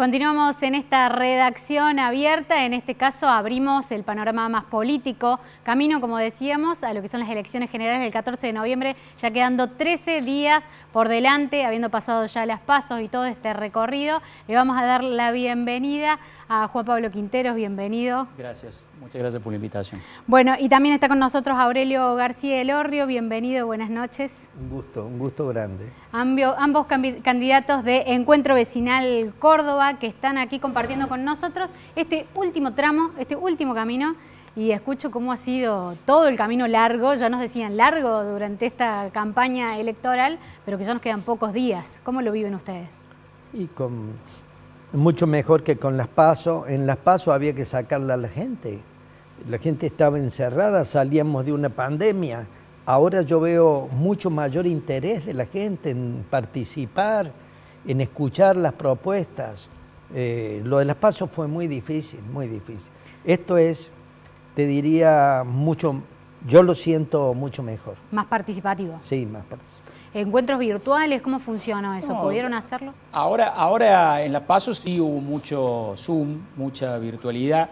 Continuamos en esta redacción abierta, en este caso abrimos el panorama más político, camino, como decíamos, a lo que son las elecciones generales del 14 de noviembre, ya quedando 13 días por delante, habiendo pasado ya las pasos y todo este recorrido, le vamos a dar la bienvenida a Juan Pablo Quinteros, bienvenido. Gracias, muchas gracias por la invitación. Bueno, y también está con nosotros Aurelio García Elorrio, bienvenido, buenas noches. Un gusto, un gusto grande. ambos candidatos de Encuentro Vecinal Córdoba que están aquí compartiendo con nosotros este último tramo, este último camino y escucho cómo ha sido todo el camino largo, ya nos decían largo durante esta campaña electoral, pero que ya nos quedan pocos días. ¿Cómo lo viven ustedes? Y con, mucho mejor que con las pasos. En las pasos había que sacarla a la gente. La gente estaba encerrada, salíamos de una pandemia. Ahora yo veo mucho mayor interés de la gente en participar, en escuchar las propuestas. Eh, lo de las pasos fue muy difícil, muy difícil. Esto es, te diría, mucho yo lo siento mucho mejor. Más participativo. Sí, más participativo. Encuentros virtuales, ¿cómo funcionó eso? ¿Pudieron hacerlo? Ahora, ahora en La Paso sí hubo mucho Zoom, mucha virtualidad.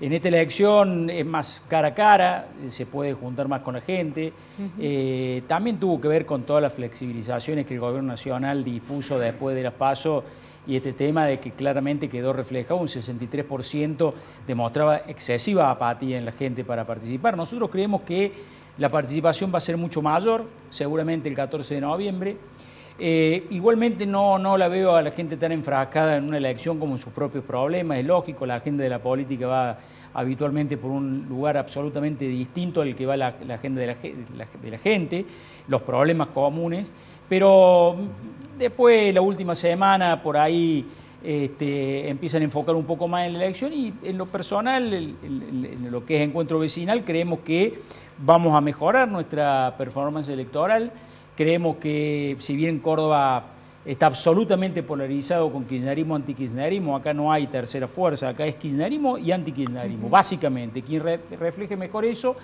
En esta elección es más cara a cara, se puede juntar más con la gente. Eh, también tuvo que ver con todas las flexibilizaciones que el gobierno nacional dispuso después de la PASO y este tema de que claramente quedó reflejado, un 63% demostraba excesiva apatía en la gente para participar. Nosotros creemos que la participación va a ser mucho mayor, seguramente el 14 de noviembre. Eh, igualmente no, no la veo a la gente tan enfrascada en una elección como en sus propios problemas, es lógico, la agenda de la política va habitualmente por un lugar absolutamente distinto al que va la, agenda de la, gente, los problemas comunes, pero mm, después, la última semana, por ahí este, empiezan a enfocar un poco más en la elección y en lo personal, en lo que es encuentro vecinal, creemos que vamos a mejorar nuestra performance electoral. Creemos que si bien Córdoba está absolutamente polarizado con kirchnerismo, antikirchnerismo, acá no hay tercera fuerza, acá es kirchnerismo y antikirchnerismo, básicamente. Quien refleje mejor eso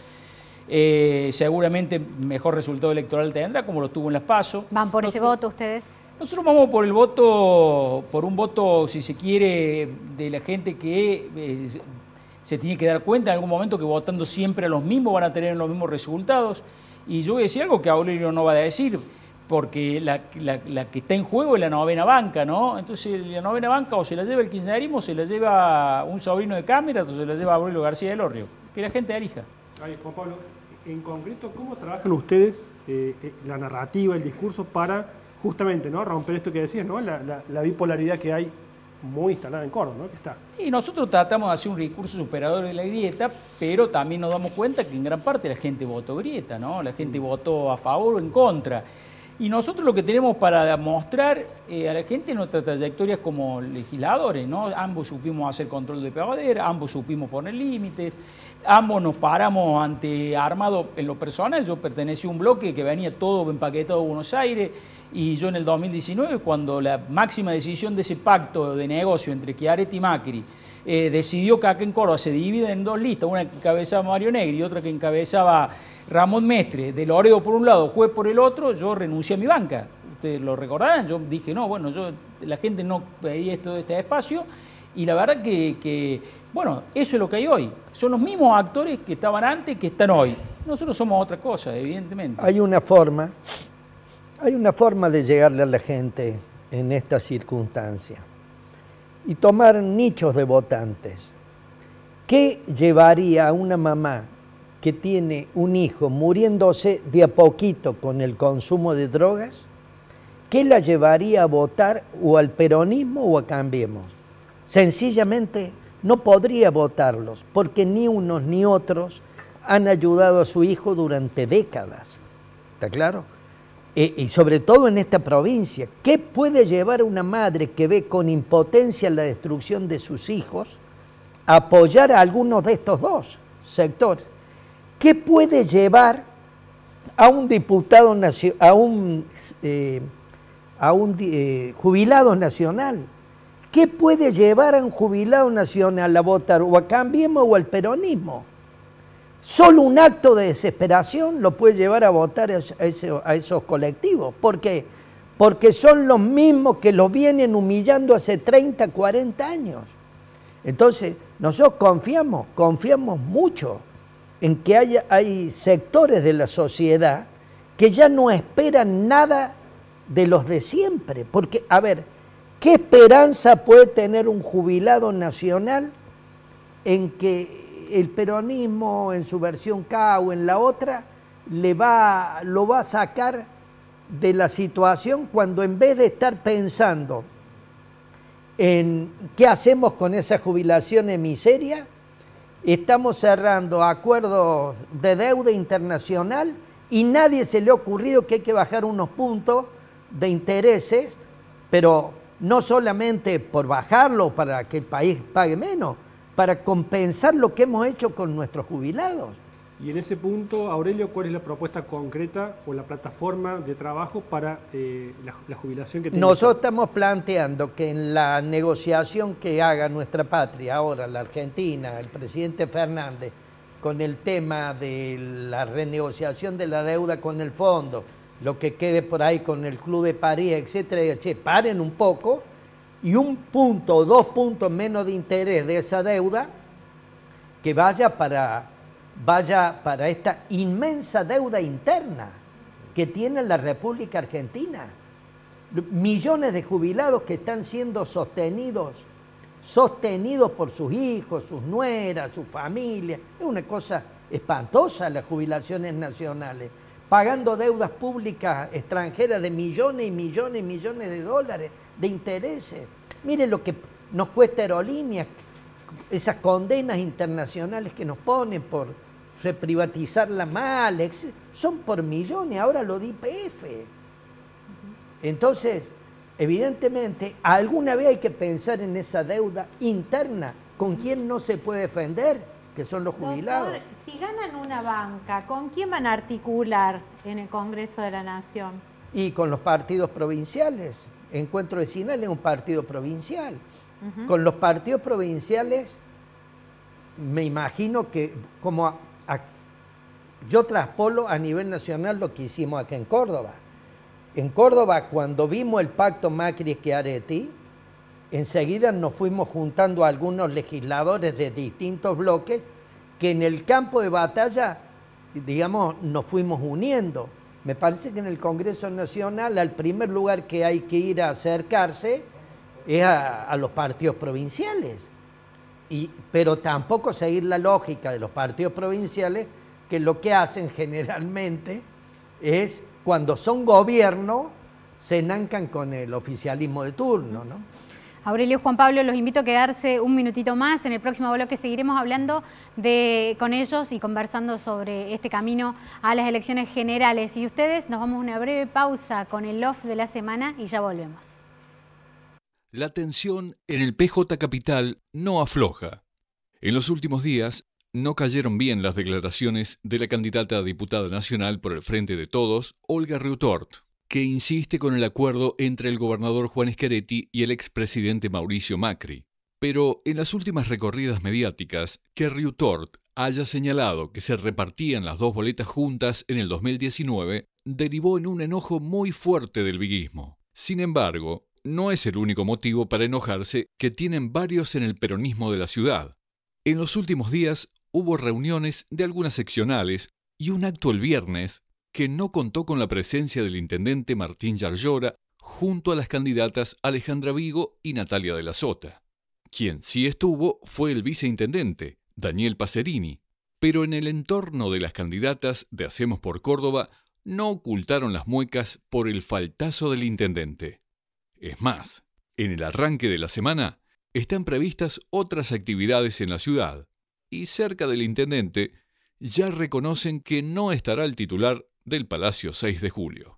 eh, seguramente mejor resultado electoral tendrá, como lo tuvo en las PASO. ¿Van por ese voto ustedes? Nosotros vamos por el voto, por un voto, si se quiere, de la gente que eh, se tiene que dar cuenta en algún momento que votando siempre a los mismos van a tener los mismos resultados. Y yo voy a decir algo que Aurelio no va a decir, porque la, que está en juego es la novena banca, ¿no? Entonces la novena banca o se la lleva el quincenarismo, o se la lleva un sobrino de cámara, o se la lleva Aurelio García del Orrio. Que la gente elija. Pablo en concreto, ¿cómo trabajan ustedes eh, eh, la narrativa, el discurso para justamente ¿no? romper esto que decías, ¿no? la, bipolaridad que hay muy instalada en Córdoba, Que está. Y nosotros tratamos de hacer un recurso superador de la grieta, pero también nos damos cuenta que en gran parte la gente votó grieta, ¿no? La gente mm. votó a favor o en contra. Y nosotros lo que tenemos para mostrar eh, a la gente nuestra trayectoria como legisladores, ¿no? Ambos supimos hacer control de poder, ambos supimos poner límites, ambos nos paramos ante armado en lo personal. Yo pertenecí a un bloque que venía todo empaquetado a Buenos Aires y yo en el 2019, cuando la máxima decisión de ese pacto de negocio entre Chiaretti y Macri eh, decidió que acá en Córdoba se divide en dos listas, una que encabezaba Mario Negri y otra que encabezaba Ramón Mestre, de Loredo por un lado, Juez por el otro, yo renuncié a mi banca. Ustedes lo recordarán, yo dije, no, bueno, yo la gente no pedía esto de este espacio. Y la verdad que, que, bueno, eso es lo que hay hoy. Son los mismos actores que estaban antes que están hoy. Nosotros somos otra cosa, evidentemente. Hay una forma hay una forma de llegarle a la gente en esta circunstancia y tomar nichos de votantes. ¿Qué llevaría a una mamá que tiene un hijo muriéndose de a poquito con el consumo de drogas? ¿Qué la llevaría a votar o al peronismo o a Cambiemos? Sencillamente no podría votarlos porque ni unos ni otros han ayudado a su hijo durante décadas. ¿Está claro? Eh, y sobre todo en esta provincia. ¿Qué puede llevar una madre que ve con impotencia la destrucción de sus hijos a apoyar a algunos de estos dos sectores? ¿Qué puede llevar a un diputado, a a un eh, eh, jubilado nacional? ¿Qué puede llevar a un jubilado nacional a votar o a Cambiemos o al peronismo? Solo un acto de desesperación lo puede llevar a votar a, esos colectivos. ¿Por qué? Porque son los mismos que los vienen humillando hace 30, 40 años. Entonces, nosotros confiamos, confiamos mucho en que haya, hay sectores de la sociedad que ya no esperan nada de los de siempre. Porque, a ver, ¿qué esperanza puede tener un jubilado nacional en que el peronismo en su versión K o en la otra le va, lo va a sacar de la situación cuando en vez de estar pensando en qué hacemos con esa jubilación en miseria, estamos cerrando acuerdos de deuda internacional y nadie se le ha ocurrido que hay que bajar unos puntos de intereses, pero no solamente por bajarlo para que el país pague menos, para compensar lo que hemos hecho con nuestros jubilados. Y en ese punto, Aurelio, ¿cuál es la propuesta concreta o la plataforma de trabajo para eh, la, jubilación que tenemos? Nosotros estamos planteando que en la negociación que haga nuestra patria ahora, la Argentina, el presidente Fernández, con el tema de la renegociación de la deuda con el fondo, lo que quede por ahí con el Club de París, etcétera, che, paren un poco y un punto o dos puntos menos de interés de esa deuda que vaya para, vaya para esta inmensa deuda interna que tiene la República Argentina. Millones de jubilados que están siendo sostenidos, sostenidos por sus hijos, sus nueras, sus familias. Es una cosa espantosa las jubilaciones nacionales pagando deudas públicas extranjeras de millones y millones y millones de dólares de intereses. miren lo que nos cuesta aerolíneas, esas condenas internacionales que nos ponen por reprivatizar la mal, son por millones, ahora lo de IPF. Entonces, evidentemente, alguna vez hay que pensar en esa deuda interna, con quien no se puede defender, que son los jubilados. si ganan una banca, ¿con quién van a articular en el Congreso de la Nación? Y con los partidos provinciales encuentro de vecinal es un partido provincial. Con los partidos provinciales, me imagino que como yo traspolo a nivel nacional lo que hicimos acá en Córdoba. En Córdoba, cuando vimos el pacto macri Aretí, enseguida nos fuimos juntando a algunos legisladores de distintos bloques que en el campo de batalla, digamos, nos fuimos uniendo. Me parece que en el Congreso Nacional al primer lugar que hay que ir a acercarse es a, los partidos provinciales. Y, pero tampoco seguir la lógica de los partidos provinciales que lo que hacen generalmente es cuando son gobierno se enancan con el oficialismo de turno, ¿no? Aurelio Juan Pablo, los invito a quedarse un minutito más. En el próximo bloque seguiremos hablando de, con ellos y conversando sobre este camino a las elecciones generales. Y ustedes nos vamos a una breve pausa con el off de la semana y ya volvemos. La tensión en el PJ Capital no afloja. En los últimos días no cayeron bien las declaraciones de la candidata a diputada nacional por el Frente de Todos, Olga Reutort que insiste con el acuerdo entre el gobernador Juan esqueretti y el expresidente Mauricio Macri. Pero en las últimas recorridas mediáticas, que Riutort haya señalado que se repartían las dos boletas juntas en el 2019 derivó en un enojo muy fuerte del viguismo. Sin embargo, no es el único motivo para enojarse que tienen varios en el peronismo de la ciudad. En los últimos días hubo reuniones de algunas seccionales y un acto el viernes que no contó con la presencia del intendente Martín Yarlora junto a las candidatas Alejandra Vigo y Natalia de la Sota. Quien sí estuvo fue el viceintendente, Daniel Pacerini, pero en el entorno de las candidatas de Hacemos por Córdoba no ocultaron las muecas por el faltazo del intendente. Es más, en el arranque de la semana están previstas otras actividades en la ciudad, y cerca del intendente ya reconocen que no estará el titular del Palacio 6 de Julio.